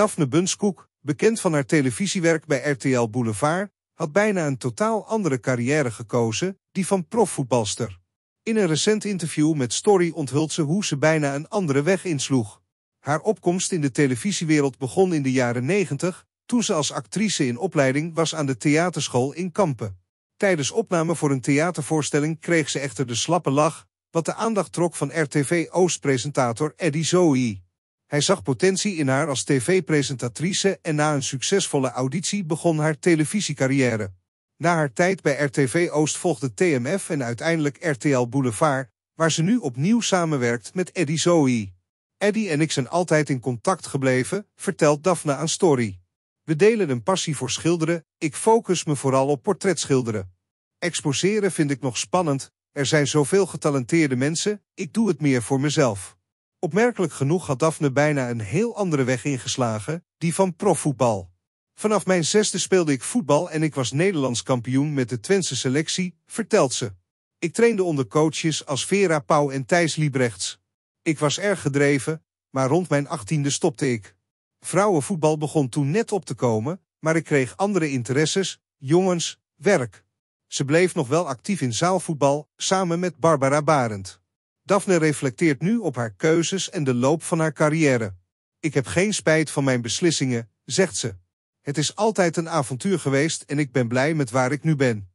Daphne Bunskoek, bekend van haar televisiewerk bij RTL Boulevard, had bijna een totaal andere carrière gekozen, die van profvoetbalster. In een recent interview met Story onthult ze hoe ze bijna een andere weg insloeg. Haar opkomst in de televisiewereld begon in de jaren 90, toen ze als actrice in opleiding was aan de theaterschool in Kampen. Tijdens opname voor een theatervoorstelling kreeg ze echter de slappe lach, wat de aandacht trok van RTV Oost-presentator Eddie Zoe. Hij zag potentie in haar als tv-presentatrice en na een succesvolle auditie begon haar televisiecarrière. Na haar tijd bij RTV Oost volgde TMF en uiteindelijk RTL Boulevard, waar ze nu opnieuw samenwerkt met Eddie Zoe. Eddie en ik zijn altijd in contact gebleven, vertelt Daphne aan Story. We delen een passie voor schilderen, ik focus me vooral op portretschilderen. Exposeren vind ik nog spannend, er zijn zoveel getalenteerde mensen, ik doe het meer voor mezelf. Opmerkelijk genoeg had Daphne bijna een heel andere weg ingeslagen, die van profvoetbal. Vanaf mijn zesde speelde ik voetbal en ik was Nederlands kampioen met de Twentse selectie, vertelt ze. Ik trainde onder coaches als Vera Pauw en Thijs Liebrechts. Ik was erg gedreven, maar rond mijn achttiende stopte ik. Vrouwenvoetbal begon toen net op te komen, maar ik kreeg andere interesses, jongens, werk. Ze bleef nog wel actief in zaalvoetbal, samen met Barbara Barend. Daphne reflecteert nu op haar keuzes en de loop van haar carrière. Ik heb geen spijt van mijn beslissingen, zegt ze. Het is altijd een avontuur geweest en ik ben blij met waar ik nu ben.